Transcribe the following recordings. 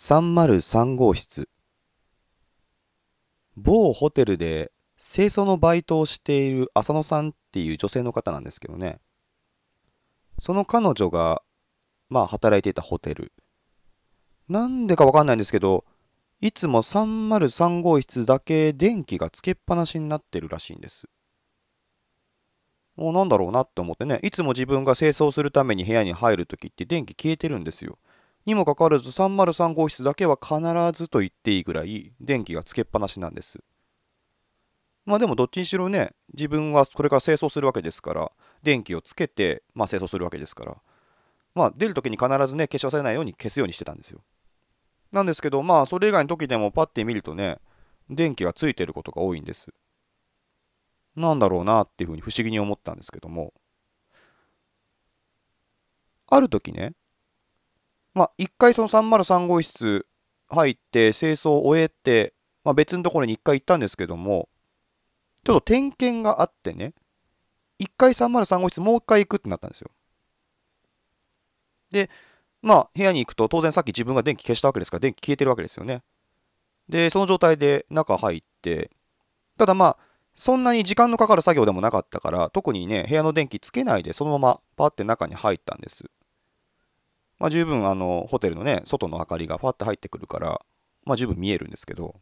303号室某ホテルで清掃のバイトをしている浅野さんっていう女性の方なんですけどねその彼女がまあ働いていたホテルなんでかわかんないんですけどいつも303号室だけ電気がつけっぱなしになってるらしいんですもうなんだろうなって思ってねいつも自分が清掃するために部屋に入るときって電気消えてるんですよにもかかわらず303号室だけは必ずと言っていいぐらい電気がつけっぱなしなんです。まあでもどっちにしろね自分はこれから清掃するわけですから電気をつけて、まあ、清掃するわけですからまあ出る時に必ずね消し忘れないように消すようにしてたんですよ。なんですけどまあそれ以外の時でもパッて見るとね電気がついてることが多いんです。なんだろうなっていうふうに不思議に思ったんですけどもある時ねまあ、1回その303号室入って清掃を終えて、まあ、別のところに1回行ったんですけどもちょっと点検があってね1回303号室もう1回行くってなったんですよでまあ部屋に行くと当然さっき自分が電気消したわけですから電気消えてるわけですよねでその状態で中入ってただまあそんなに時間のかかる作業でもなかったから特にね部屋の電気つけないでそのままパッて中に入ったんですまあ、十分あのホテルのね、外の明かりがファッて入ってくるから、まあ、十分見えるんですけど、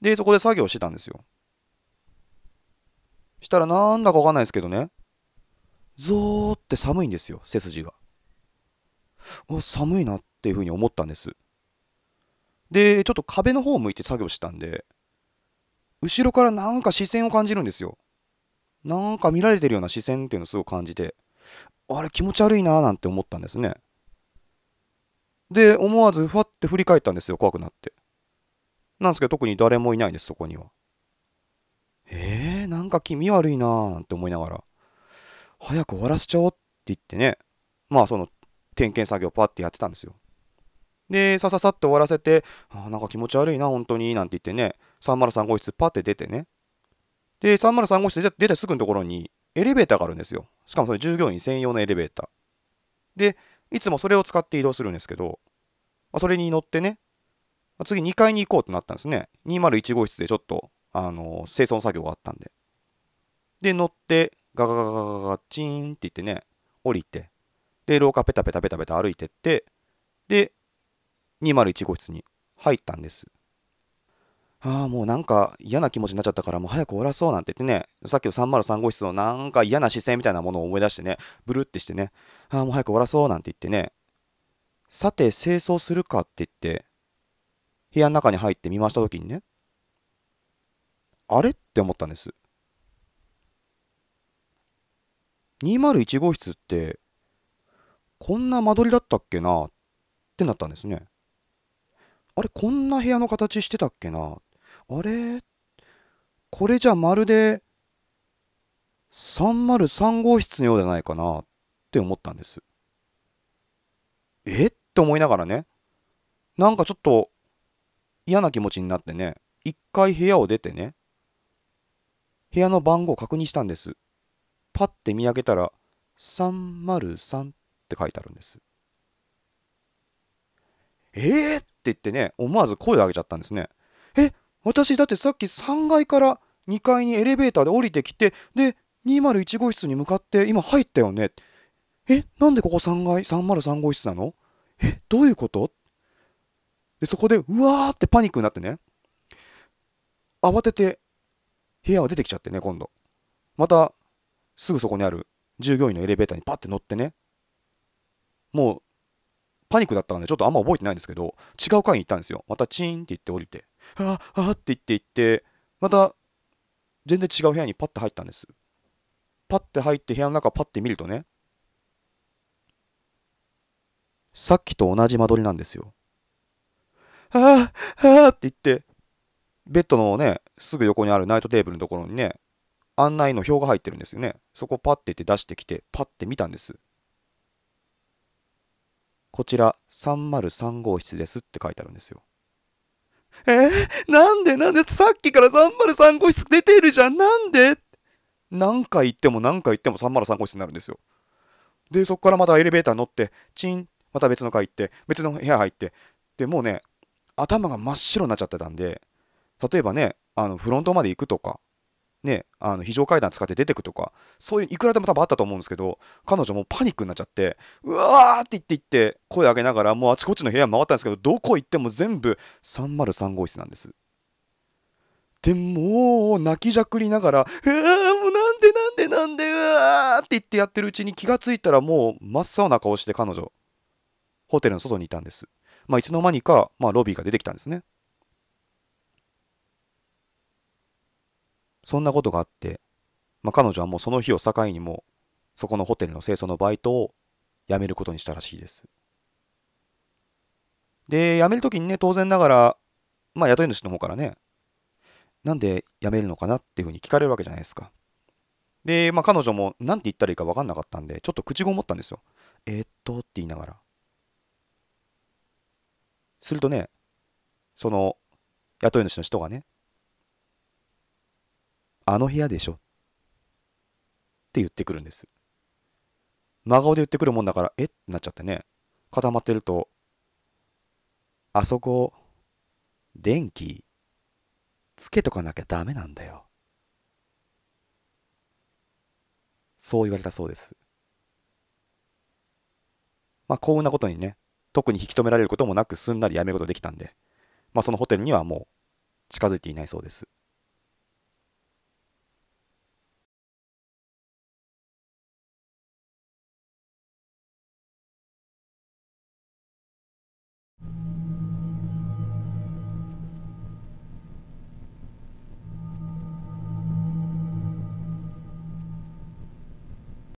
で、そこで作業してたんですよ。したらなんだかわかんないですけどね、ゾーって寒いんですよ、背筋が。お寒いなっていうふうに思ったんです。で、ちょっと壁の方を向いて作業したんで、後ろからなんか視線を感じるんですよ。なんか見られてるような視線っていうのをすごく感じて、あれ気持ち悪いなーなんて思ったんですね。で、思わずふわって振り返ったんですよ、怖くなって。なんですけど、特に誰もいないんです、そこには。えー、なんか気味悪いなぁ、って思いながら、早く終わらせちゃおうって言ってね、まあその点検作業パッてやってたんですよ。で、さささっと終わらせて、あなんか気持ち悪いな、本当に、なんて言ってね、303号室パッて出てね。で、303号室出てすぐのところにエレベーターがあるんですよ。しかもそれ従業員専用のエレベーター。で、いつもそれを使って移動するんですけど、まあ、それに乗ってね、まあ、次2階に行こうとなったんですね。201号室でちょっと、あのー、清掃作業があったんで。で、乗って、ガガガガガガチーンって言ってね、降りて、で、廊下ペタペタペタペタ歩いてって、で、201号室に入ったんです。ああ、もうなんか嫌な気持ちになっちゃったから、もう早く終わらそうなんて言ってね、さっきの303号室のなんか嫌な視線みたいなものを思い出してね、ブルってしてね、ああ、もう早く終わらそうなんて言ってね、さて清掃するかって言って部屋の中に入って見ました時にねあれって思ったんです201号室ってこんな間取りだったっけなってなったんですねあれこんな部屋の形してたっけなあれこれじゃまるで303号室のようじゃないかなって思ったんですえって思いながらね、なんかちょっと嫌な気持ちになってね、一回部屋を出てね、部屋の番号を確認したんです。パッて見上げたら、303って書いてあるんです。えー、って言ってね、思わず声を上げちゃったんですね。え、私だってさっき3階から2階にエレベーターで降りてきて、で、201号室に向かって今入ったよね。え、なんでここ3階、303号室なのえ、どういうことで、そこで、うわーってパニックになってね、慌てて部屋を出てきちゃってね、今度。また、すぐそこにある従業員のエレベーターにパッて乗ってね、もう、パニックだったんで、ちょっとあんま覚えてないんですけど、違う階に行ったんですよ。またチーンって言って降りて、ああって言って行って、また、全然違う部屋にパッて入ったんです。パッて入って部屋の中パッて見るとね、さっきと同じ間取りなんですよ。ああ、ああって言って、ベッドのね、すぐ横にあるナイトテーブルのところにね、案内の表が入ってるんですよね。そこパッて言って出してきて、パッて見たんです。こちら303号室ですって書いてあるんですよ。えー、なんでなんでさっきから303号室出てるじゃんなんで何回言っても何回言っても303号室になるんですよ。で、そこからまたエレベーター乗って、チンまた別の階行って、別の部屋入って、で、もうね、頭が真っ白になっちゃってたんで、例えばね、あのフロントまで行くとか、ね、あの非常階段使って出てくとか、そういう、いくらでも多分あったと思うんですけど、彼女もパニックになっちゃって、うわーって言って言って、声上げながら、もうあちこちの部屋回ったんですけど、どこ行っても全部303号室なんです。でもう泣きじゃくりながら、うわーもうなんでなんでなんで、うわーって言ってやってるうちに気がついたらもう真っ青な顔して彼女。ホテルの外にいたんです。まあ、いつの間にか、まあ、ロビーが出てきたんですね。そんなことがあって、まあ、彼女はもうその日を境にもそこのホテルの清掃のバイトを辞めることにしたらしいです。で、辞めるときにね、当然ながら、まあ、雇い主の方からね、なんで辞めるのかなっていうふうに聞かれるわけじゃないですか。で、まあ、彼女も何て言ったらいいか分かんなかったんで、ちょっと口ごもったんですよ。えー、っとって言いながら。するとね、その雇い主の人がね、あの部屋でしょって言ってくるんです。真顔で言ってくるもんだから、えってなっちゃってね、固まってると、あそこ、電気、つけとかなきゃダメなんだよ。そう言われたそうです。まあ幸運なことにね、特に引き止められることもなくすんなり辞めることできたんで、まあ、そのホテルにはもう近づいていないそうです。